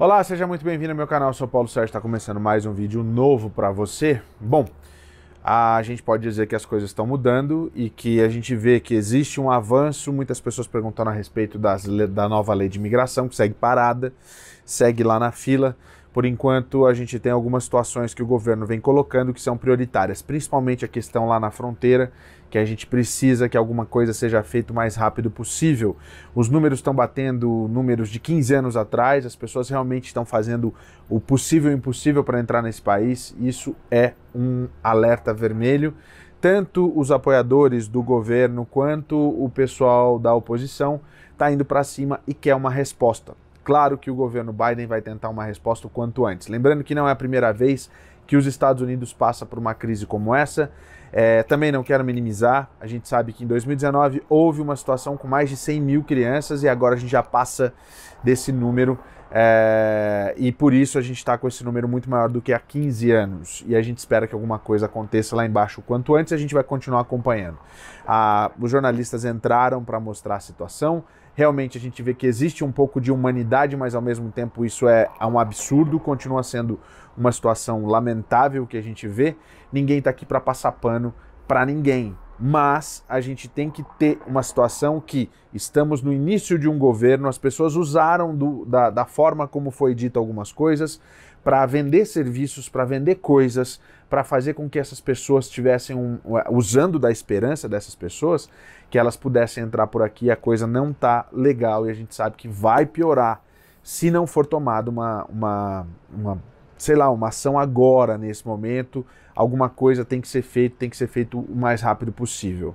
Olá, seja muito bem-vindo ao meu canal, eu sou Paulo Sérgio, está começando mais um vídeo novo para você. Bom, a gente pode dizer que as coisas estão mudando e que a gente vê que existe um avanço, muitas pessoas perguntando a respeito das, da nova lei de imigração, que segue parada, segue lá na fila. Por enquanto, a gente tem algumas situações que o governo vem colocando que são prioritárias, principalmente a questão lá na fronteira, que a gente precisa que alguma coisa seja feita o mais rápido possível. Os números estão batendo números de 15 anos atrás, as pessoas realmente estão fazendo o possível e impossível para entrar nesse país. Isso é um alerta vermelho. Tanto os apoiadores do governo quanto o pessoal da oposição está indo para cima e quer uma resposta claro que o governo Biden vai tentar uma resposta o quanto antes. Lembrando que não é a primeira vez que os Estados Unidos passa por uma crise como essa. É, também não quero minimizar, a gente sabe que em 2019 houve uma situação com mais de 100 mil crianças e agora a gente já passa desse número. É, e por isso a gente está com esse número muito maior do que há 15 anos. E a gente espera que alguma coisa aconteça lá embaixo. Quanto antes, a gente vai continuar acompanhando. Ah, os jornalistas entraram para mostrar a situação. Realmente a gente vê que existe um pouco de humanidade, mas ao mesmo tempo isso é, é um absurdo. Continua sendo uma situação lamentável que a gente vê. Ninguém está aqui para passar pano para ninguém mas a gente tem que ter uma situação que estamos no início de um governo, as pessoas usaram do, da, da forma como foi dito algumas coisas para vender serviços, para vender coisas, para fazer com que essas pessoas tivessem um, usando da esperança dessas pessoas, que elas pudessem entrar por aqui, a coisa não tá legal e a gente sabe que vai piorar se não for tomada uma, uma, uma sei lá, uma ação agora, nesse momento, alguma coisa tem que ser feita, tem que ser feito o mais rápido possível.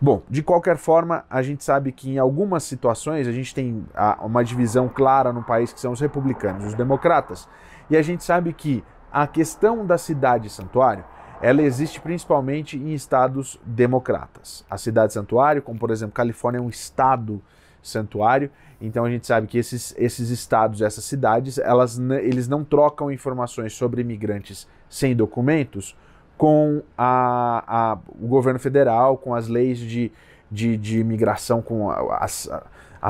Bom, de qualquer forma, a gente sabe que em algumas situações a gente tem uma divisão clara no país que são os republicanos, os democratas, e a gente sabe que a questão da cidade santuário ela existe principalmente em estados democratas. A cidade santuário, como por exemplo Califórnia, é um estado santuário. Então a gente sabe que esses, esses estados, essas cidades, elas, eles não trocam informações sobre imigrantes sem documentos com a, a, o governo federal, com as leis de, de, de imigração, com a, a,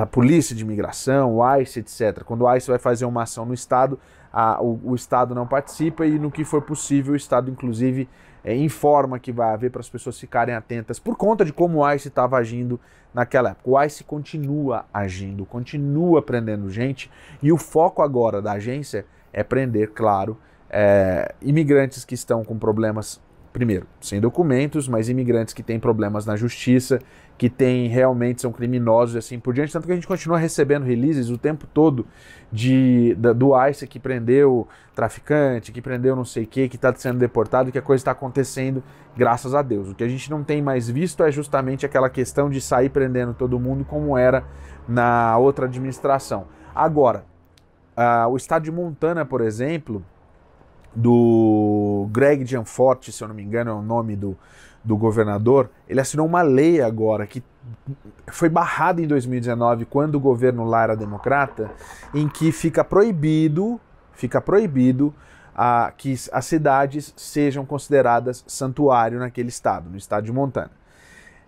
a, polícia de imigração, o ICE, etc. Quando o ICE vai fazer uma ação no estado, a, o, o estado não participa e no que for possível o estado, inclusive, é, informa que vai haver para as pessoas ficarem atentas por conta de como o ICE estava agindo naquela época. O ICE continua agindo, continua prendendo gente e o foco agora da agência é prender, claro, é, imigrantes que estão com problemas primeiro, sem documentos, mas imigrantes que têm problemas na justiça que tem realmente são criminosos e assim por diante. Tanto que a gente continua recebendo releases o tempo todo de da, do ICE que prendeu traficante, que prendeu não sei o que, que está sendo deportado, que a coisa está acontecendo, graças a Deus. O que a gente não tem mais visto é justamente aquela questão de sair prendendo todo mundo como era na outra administração. Agora, uh, o estado de Montana, por exemplo, do Greg Gianforte, se eu não me engano é o nome do, do governador, ele assinou uma lei agora que foi barrada em 2019 quando o governo lá era democrata, em que fica proibido, fica proibido a, que as cidades sejam consideradas santuário naquele estado, no estado de Montana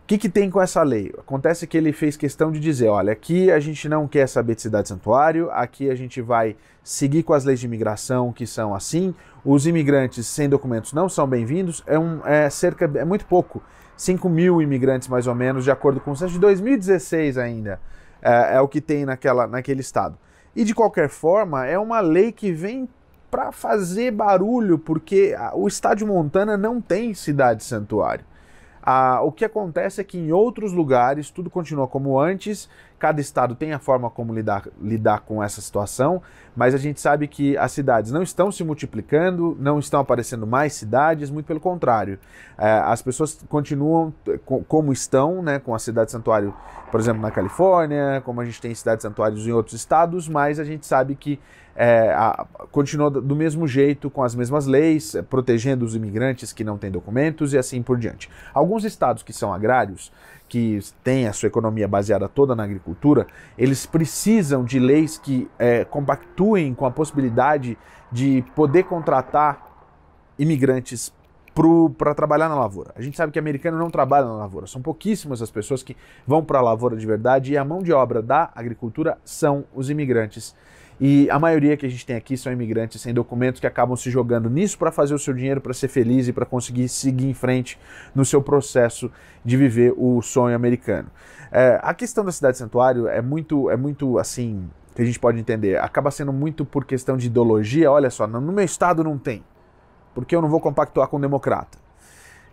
que, que tem com essa lei? Acontece que ele fez questão de dizer: olha, aqui a gente não quer saber de cidade santuário, aqui a gente vai seguir com as leis de imigração que são assim. Os imigrantes sem documentos não são bem-vindos, é, um, é cerca, é muito pouco. 5 mil imigrantes, mais ou menos, de acordo com o censo de 2016 ainda, é, é, o que tem naquela, naquele estado. E de qualquer forma, é uma lei que vem para fazer barulho, porque o estado de Montana não tem cidade santuário. Ah, o que acontece é que em outros lugares tudo continua como antes cada estado tem a forma como lidar, lidar com essa situação, mas a gente sabe que as cidades não estão se multiplicando, não estão aparecendo mais cidades, muito pelo contrário. É, as pessoas continuam como estão, né, com a cidade santuário, por exemplo, na Califórnia, como a gente tem cidades santuários em outros estados, mas a gente sabe que é, a, continua do mesmo jeito, com as mesmas leis, é, protegendo os imigrantes que não têm documentos e assim por diante. Alguns estados que são agrários, que têm a sua economia baseada toda na agricultura, eles precisam de leis que é, compactuem com a possibilidade de poder contratar imigrantes para trabalhar na lavoura. A gente sabe que americano não trabalha na lavoura, são pouquíssimas as pessoas que vão para a lavoura de verdade e a mão de obra da agricultura são os imigrantes. E a maioria que a gente tem aqui são imigrantes sem documentos que acabam se jogando nisso para fazer o seu dinheiro, para ser feliz e para conseguir seguir em frente no seu processo de viver o sonho americano. É, a questão da cidade santuário é muito, é muito assim que a gente pode entender. Acaba sendo muito por questão de ideologia. Olha só, no meu estado não tem, porque eu não vou compactuar com um democrata.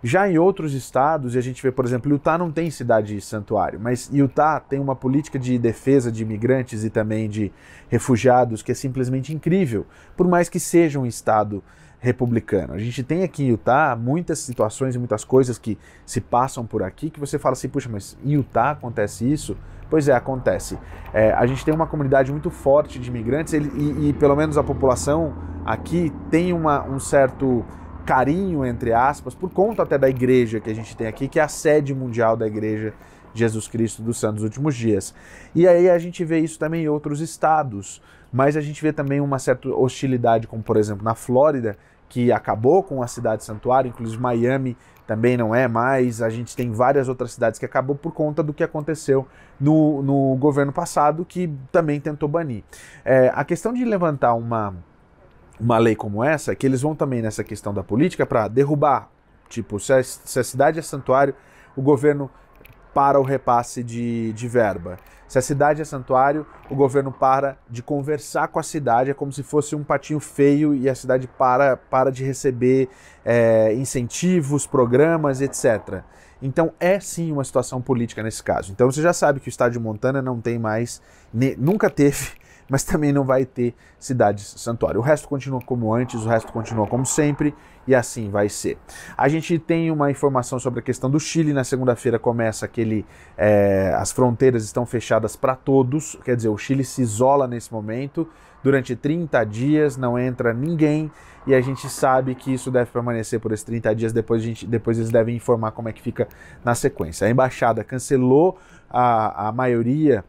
Já em outros estados, e a gente vê, por exemplo, Utah não tem cidade de santuário, mas Utah tem uma política de defesa de imigrantes e também de refugiados que é simplesmente incrível, por mais que seja um estado republicano. A gente tem aqui em Utah muitas situações e muitas coisas que se passam por aqui que você fala assim, puxa, mas em Utah acontece isso? Pois é, acontece. É, a gente tem uma comunidade muito forte de imigrantes ele, e, e, pelo menos a população aqui tem uma, um certo carinho, entre aspas, por conta até da igreja que a gente tem aqui, que é a sede mundial da igreja de Jesus Cristo dos Santos Últimos Dias. E aí a gente vê isso também em outros estados, mas a gente vê também uma certa hostilidade, como por exemplo na Flórida, que acabou com a cidade santuário, inclusive Miami também não é mais. A gente tem várias outras cidades que acabou por conta do que aconteceu no, no governo passado, que também tentou banir. É, a questão de levantar uma uma lei como essa, é que eles vão também nessa questão da política para derrubar. Tipo, se a, se a cidade é santuário, o governo para o repasse de, de verba. Se a cidade é santuário, o governo para de conversar com a cidade, é como se fosse um patinho feio e a cidade para, para de receber é, incentivos, programas, etc. Então é sim uma situação política nesse caso. Então você já sabe que o estádio Montana não tem mais, nunca teve mas também não vai ter cidades santuário. O resto continua como antes, o resto continua como sempre e assim vai ser. A gente tem uma informação sobre a questão do Chile. Na segunda-feira começa aquele. É, as fronteiras estão fechadas para todos, quer dizer, o Chile se isola nesse momento durante 30 dias, não entra ninguém e a gente sabe que isso deve permanecer por esses 30 dias. Depois, a gente, depois eles devem informar como é que fica na sequência. A embaixada cancelou a, a maioria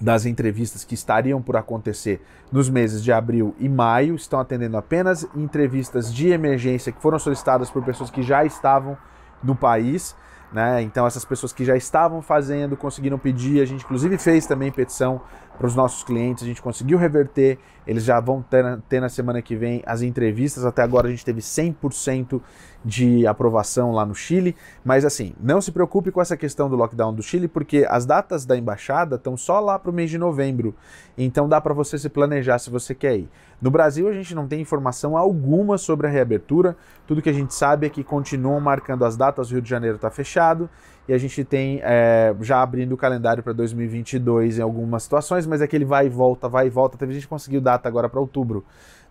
das entrevistas que estariam por acontecer nos meses de abril e maio estão atendendo apenas entrevistas de emergência que foram solicitadas por pessoas que já estavam no país. Né? Então, essas pessoas que já estavam fazendo conseguiram pedir. A gente, inclusive, fez também petição para os nossos clientes, a gente conseguiu reverter. Eles já vão ter, ter na semana que vem as entrevistas. Até agora, a gente teve 100% de aprovação lá no Chile. Mas assim, não se preocupe com essa questão do lockdown do Chile, porque as datas da embaixada estão só lá para o mês de novembro. Então dá para você se planejar se você quer ir. No Brasil, a gente não tem informação alguma sobre a reabertura. Tudo que a gente sabe é que continuam marcando as datas, o Rio de Janeiro está fechado e a gente tem é, já abrindo o calendário para 2022 em algumas situações, mas é que ele vai e volta, vai e volta. Teve gente que conseguiu data agora para outubro.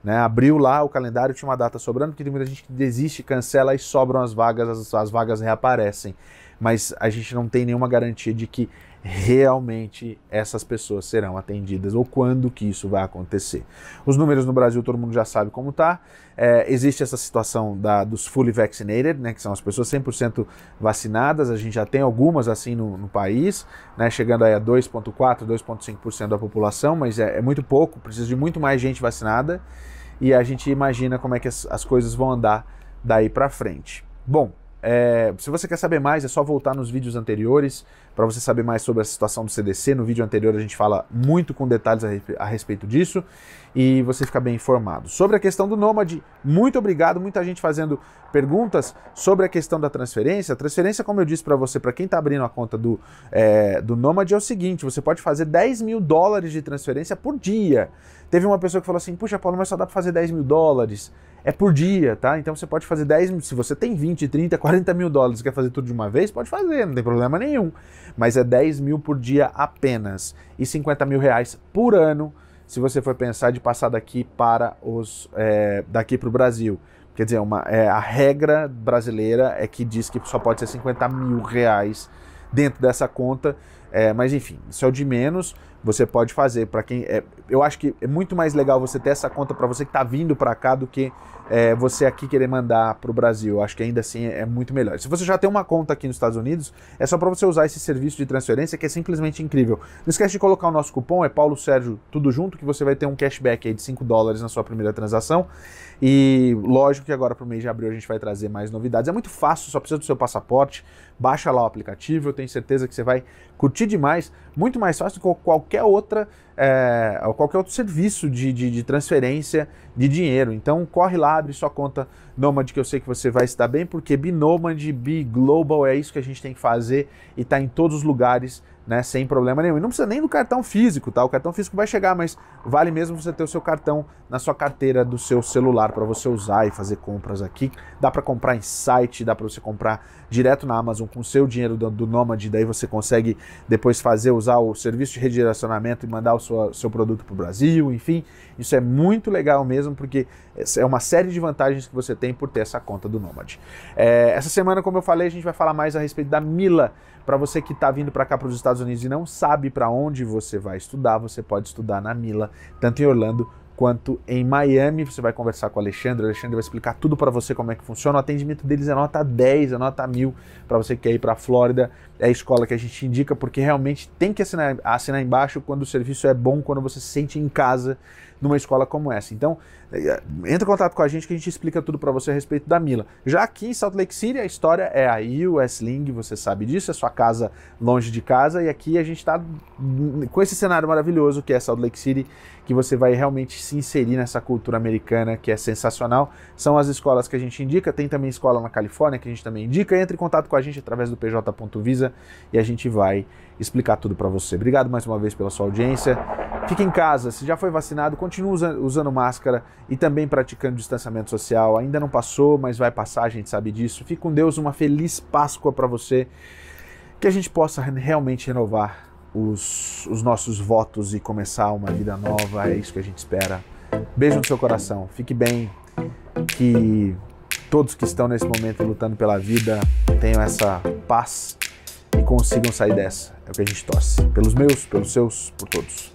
Né, abriu lá o calendário, tinha uma data sobrando, porque tem muita gente que desiste, cancela e sobram as vagas, as, as vagas reaparecem. Mas a gente não tem nenhuma garantia de que realmente essas pessoas serão atendidas ou quando que isso vai acontecer. Os números no Brasil todo mundo já sabe como tá. É, existe essa situação da, dos fully vaccinated, né, que são as pessoas 100% vacinadas. A gente já tem algumas assim no, no país, né, chegando aí a 2,4, 2,5% da população, mas é, é muito pouco. Precisa de muito mais gente vacinada e a gente imagina como é que as, as coisas vão andar daí para frente. Bom, é, se você quer saber mais, é só voltar nos vídeos anteriores para você saber mais sobre a situação do CDC. No vídeo anterior a gente fala muito com detalhes a, respeito disso e você fica bem informado. Sobre a questão do Nômade, muito obrigado. Muita gente fazendo perguntas sobre a questão da transferência. A transferência, como eu disse para você, para quem está abrindo a conta do, é, do Nômade, é o seguinte: você pode fazer 10 mil dólares de transferência por dia. Teve uma pessoa que falou assim: Puxa, Paulo, mas só dá para fazer 10 mil dólares é por dia, tá? Então você pode fazer 10, se você tem 20, 30, 40 mil dólares quer fazer tudo de uma vez, pode fazer, não tem problema nenhum. Mas é 10 mil por dia apenas e 50 mil reais por ano se você for pensar de passar daqui para os é, daqui para o Brasil. Quer dizer, uma, é, a regra brasileira é que diz que só pode ser 50 mil reais dentro dessa conta, é, mas enfim, isso é o de menos você pode fazer. Para quem é, eu acho que é muito mais legal você ter essa conta para você que está vindo para cá do que é, você aqui querer mandar para o Brasil. Eu acho que ainda assim é, muito melhor. Se você já tem uma conta aqui nos Estados Unidos, é só para você usar esse serviço de transferência que é simplesmente incrível. Não esquece de colocar o nosso cupom é Paulo Sérgio tudo junto que você vai ter um cashback de 5 dólares na sua primeira transação. E lógico que agora para o mês de abril a gente vai trazer mais novidades. É muito fácil, só precisa do seu passaporte, baixa lá o aplicativo, eu tenho certeza que você vai curti demais, muito mais fácil do que qualquer outra, é, qualquer outro serviço de, de, de, transferência de dinheiro. Então corre lá, abre sua conta Nomad que eu sei que você vai se dar bem, porque Binomad, global é isso que a gente tem que fazer e está em todos os lugares né, sem problema nenhum. E não precisa nem do cartão físico, tá? O cartão físico vai chegar, mas vale mesmo você ter o seu cartão na sua carteira do seu celular para você usar e fazer compras aqui. Dá para comprar em site, dá para você comprar direto na Amazon com o seu dinheiro do, do Nomad, daí você consegue depois fazer usar o serviço de redirecionamento e mandar o seu produto para o Brasil, enfim. Isso é muito legal mesmo, porque é uma série de vantagens que você tem por ter essa conta do Nomad. É, essa semana, como eu falei, a gente vai falar mais a respeito da Mila, para você que está vindo para cá para os Estados Unidos e não sabe para onde você vai estudar, você pode estudar na Mila, tanto em Orlando quanto em Miami. Você vai conversar com o Alexandre, o Alexandre vai explicar tudo para você como é que funciona. O atendimento deles é nota 10, é nota 1000 para você que quer ir para a Flórida. É a escola que a gente indica porque realmente tem que assinar, assinar embaixo quando o serviço é bom, quando você se sente em casa numa escola como essa. Então, eh, eh, entra em contato com a gente que a gente explica tudo para você a respeito da Mila. Já aqui em Salt Lake City, a história é a US é Ling, você sabe disso, é sua casa longe de casa, e aqui a gente está com esse cenário maravilhoso que é Salt Lake City, que você vai realmente se inserir nessa cultura americana que é sensacional. São as escolas que a gente indica, tem também escola na Califórnia que a gente também indica. Entre em contato com a gente através do pj.visa e a gente vai explicar tudo para você. Obrigado mais uma vez pela sua audiência. Fique em casa, se já foi vacinado, continue usando, máscara e também praticando distanciamento social. Ainda não passou, mas vai passar, a gente sabe disso. Fique com Deus, uma feliz Páscoa para você. Que a gente possa realmente renovar os, os nossos votos e começar uma vida nova. É isso que a gente espera. Beijo no seu coração, fique bem. Que todos que estão nesse momento lutando pela vida tenham essa paz e consigam sair dessa. É o que a gente torce. Pelos meus, pelos seus, por todos.